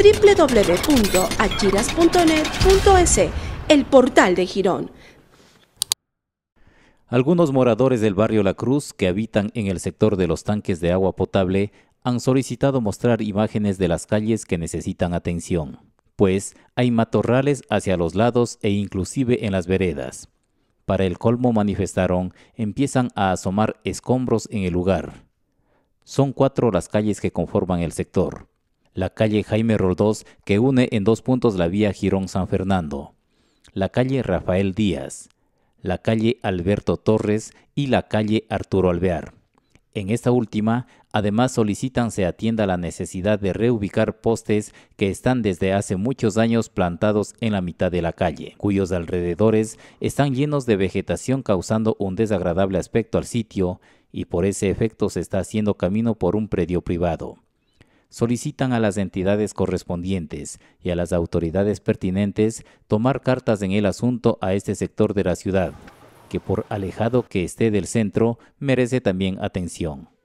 www.achiras.net.es, el portal de Girón. Algunos moradores del barrio La Cruz que habitan en el sector de los tanques de agua potable han solicitado mostrar imágenes de las calles que necesitan atención, pues hay matorrales hacia los lados e inclusive en las veredas. Para el colmo manifestaron, empiezan a asomar escombros en el lugar. Son cuatro las calles que conforman el sector la calle Jaime Roldós que une en dos puntos la vía Girón-San Fernando, la calle Rafael Díaz, la calle Alberto Torres y la calle Arturo Alvear. En esta última, además solicitan se atienda la necesidad de reubicar postes que están desde hace muchos años plantados en la mitad de la calle, cuyos alrededores están llenos de vegetación causando un desagradable aspecto al sitio y por ese efecto se está haciendo camino por un predio privado solicitan a las entidades correspondientes y a las autoridades pertinentes tomar cartas en el asunto a este sector de la ciudad, que por alejado que esté del centro merece también atención.